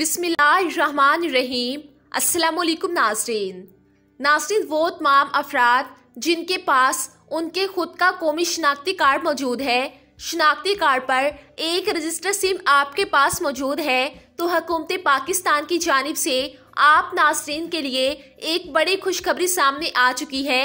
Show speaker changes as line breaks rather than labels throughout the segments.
बिसमीम असलकुम नाजरीन नाजरीन वो तमाम अफराद जिनके पास उनके खुद का कौमी शनाख्ती कार्ड मौजूद है शनाख्ती कार्ड पर एक रजिस्टर सिम आपके पास मौजूद है तो हकूमत पाकिस्तान की जानब से आप नाजरीन के लिए एक बड़ी खुशखबरी सामने आ चुकी है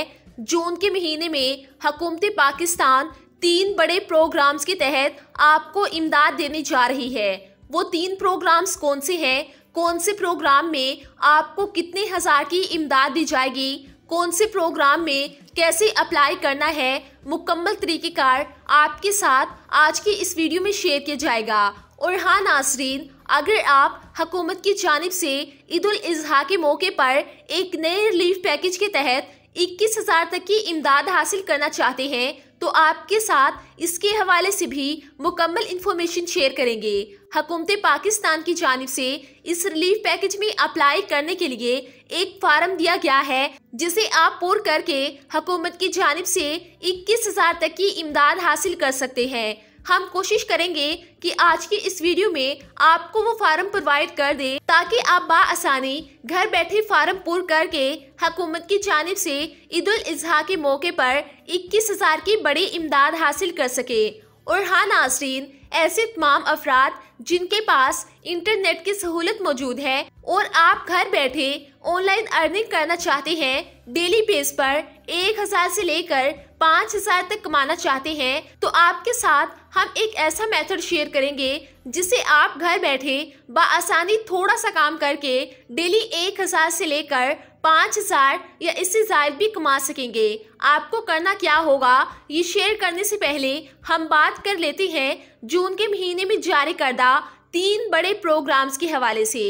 जून के महीने में हकूमत पाकिस्तान तीन बड़े प्रोग्राम्स के तहत आपको इमदाद देने जा रही है वो तीन प्रोग्राम्स कौन से हैं कौन से प्रोग्राम में आपको कितने हज़ार की इमदाद दी जाएगी कौन से प्रोग्राम में कैसे अप्लाई करना है मुकम्मल तरीक़ेकार आपके साथ आज की इस वीडियो में शेयर किया जाएगा और हाँ नासरीन अगर आप हकूमत की जानब से ईद अजहा के मौके पर एक नए रिलीफ पैकेज के तहत इक्कीस हज़ार तक की इमदाद हासिल करना चाहते हैं तो आपके साथ इसके हवाले से भी मुकम्मल इन्फॉर्मेशन शेयर करेंगे हकूमत पाकिस्तान की जानब से इस रिलीफ पैकेज में अप्लाई करने के लिए एक फार्म दिया गया है जिसे आप पूर करके हकूमत की जानब से इक्कीस हजार तक की इमदाद हासिल कर सकते हैं हम कोशिश करेंगे कि आज की इस वीडियो में आपको वो फार्म प्रोवाइड कर दे ताकि आप बासानी घर बैठे फार्म पूर करके हकूमत की जानब से ईद उल अजहा के मौके पर इक्कीस हजार की बड़ी इमदाद हासिल कर सके और हाँ नाजरीन ऐसे तमाम अफराद जिनके पास इंटरनेट की सहूलत मौजूद है और आप घर बैठे ऑनलाइन अर्निंग करना चाहते हैं डेली बेस पर एक हजार ऐसी लेकर पाँच हजार तक कमाना चाहते हैं तो आपके साथ हम एक ऐसा मेथड शेयर करेंगे जिसे आप घर बैठे बसानी थोड़ा सा काम करके डेली एक हजार ऐसी लेकर पाँच हज़ार या इससे ज़ायद भी कमा सकेंगे आपको करना क्या होगा ये शेयर करने से पहले हम बात कर लेते हैं जून के महीने में जारी करदा तीन बड़े प्रोग्राम्स के हवाले से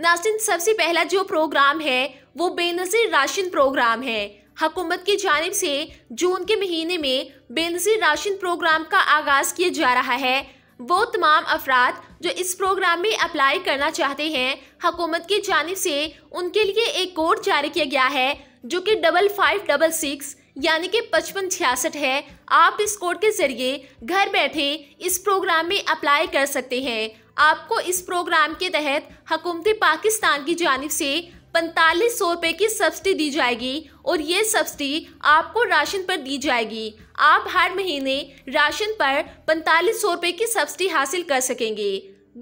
नासिन सबसे पहला जो प्रोग्राम है वो बेनजीर राशन प्रोग्राम है हकूमत की जानब से जून के महीने में बेनजीर राशन प्रोग्राम का आगाज़ किया जा रहा है वो तमाम अफराद जो इस प्रोग्राम में अप्लाई करना चाहते हैं हकूमत की जानब से उनके लिए एक कोड जारी किया गया है जो कि डबल फाइव डबल सिक्स यानी कि पचपन छियासठ है आप इस कोड के ज़रिए घर बैठे इस प्रोग्राम में अप्लाई कर सकते हैं आपको इस प्रोग्राम के तहत हकूमत पाकिस्तान की जानब से पैंतालीस सौ रूपए की सब्सिडी दी जाएगी और ये सब्सिडी आपको राशन पर दी जाएगी आप हर महीने राशन पर पैंतालीस सौ रुपये की सब्सिडी हासिल कर सकेंगे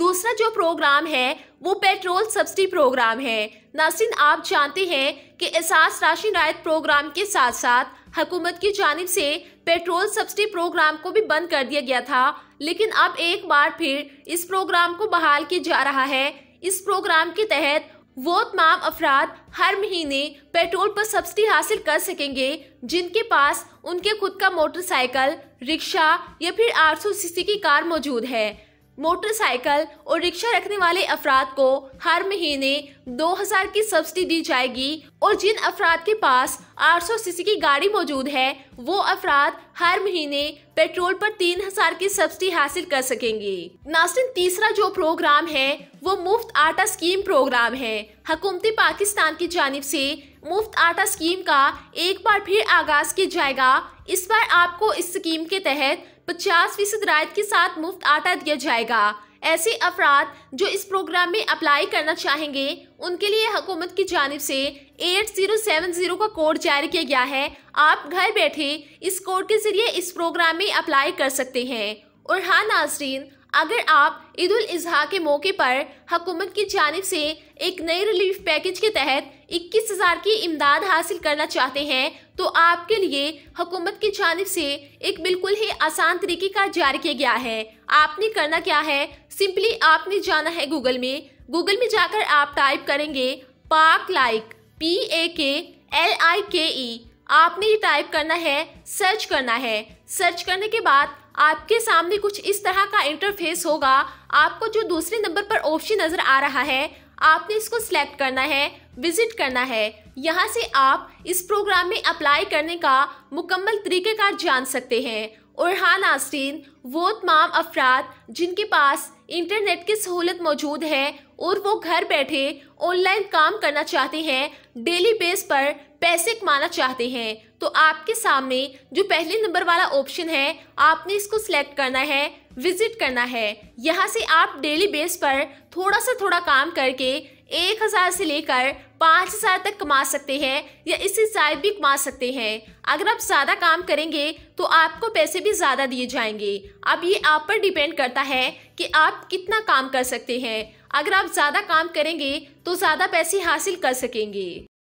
दूसरा जो प्रोग्राम है वो पेट्रोल सब्सिडी प्रोग्राम है नासिन आप जानते हैं कि एहसास राशन रायत प्रोग्राम के साथ साथ हुकूमत की जानब से पेट्रोल सब्सिडी प्रोग्राम को भी बंद कर दिया गया था लेकिन अब एक बार फिर इस प्रोग्राम को बहाल किया जा रहा है इस प्रोग्राम के तहत वो तमाम अफराद हर महीने पेट्रोल पर सब्सिडी हासिल कर सकेंगे जिनके पास उनके खुद का मोटरसाइकिल रिक्शा या फिर 800 सीसी की कार मौजूद है मोटरसाइकिल और रिक्शा रखने वाले अफराद को हर महीने 2000 की सब्सिडी दी जाएगी और जिन अफराद के पास 800 सीसी की गाड़ी मौजूद है वो अफराद हर महीने पेट्रोल पर तीन हजार की सब्सिडी हासिल कर सकेंगे नास्तिन तीसरा जो प्रोग्राम है वो मुफ्त आटा स्कीम प्रोग्राम है हकूमती पाकिस्तान की जानब से मुफ्त आटा स्कीम का एक बार फिर आगाज किया जाएगा इस बार आपको इस स्कीम के तहत पचास फीसद रायत के साथ मुफ्त आटा दिया जाएगा ऐसे अफराद जो इस प्रोग्राम में अप्लाई करना चाहेंगे उनके लिए हुकूमत की जानब से 8070 का कोड जारी किया गया है आप घर बैठे इस कोड के जरिए इस प्रोग्राम में अप्लाई कर सकते हैं और हाँ नाजरीन अगर आप ईद उल अजहा के मौके पर हुकूमत की जानब से एक नए रिलीफ पैकेज के तहत इक्कीस हज़ार की इमदाद हासिल करना चाहते हैं तो आपके लिए हुकूमत की जानब से एक बिल्कुल ही आसान तरीके का जारी किया गया है आपने करना क्या है सिंपली आपने जाना है गूगल में गूगल में जाकर आप टाइप करेंगे पाक लाइक पी ए के एल आई के ई आपने ये टाइप करना है सर्च करना है सर्च करने के बाद आपके सामने कुछ इस तरह का इंटरफेस होगा आपको जो दूसरे नंबर पर ऑप्शन नज़र आ रहा है आपने इसको सिलेक्ट करना है विजिट करना है यहाँ से आप इस प्रोग्राम में अप्लाई करने का मुकम्मल तरीक़ेकार जान सकते हैं और हाँ नास्रीन वो तमाम अफराद जिनके पास इंटरनेट की सहूलत मौजूद है और वो घर बैठे ऑनलाइन काम करना चाहते हैं डेली बेस पर पैसे कमाना चाहते हैं तो आपके सामने जो पहले नंबर वाला ऑप्शन है आपने इसको सिलेक्ट करना है विजिट करना है यहाँ से आप डेली बेस पर थोड़ा सा थोड़ा काम करके एक हज़ार से लेकर पाँच हज़ार तक कमा सकते हैं या इससे ज़ायद भी कमा सकते हैं अगर आप ज़्यादा काम करेंगे तो आपको पैसे भी ज़्यादा दिए जाएंगे अब ये आप पर डिपेंड करता है कि आप कितना काम कर सकते हैं अगर आप ज़्यादा काम करेंगे तो ज़्यादा पैसे हासिल कर सकेंगे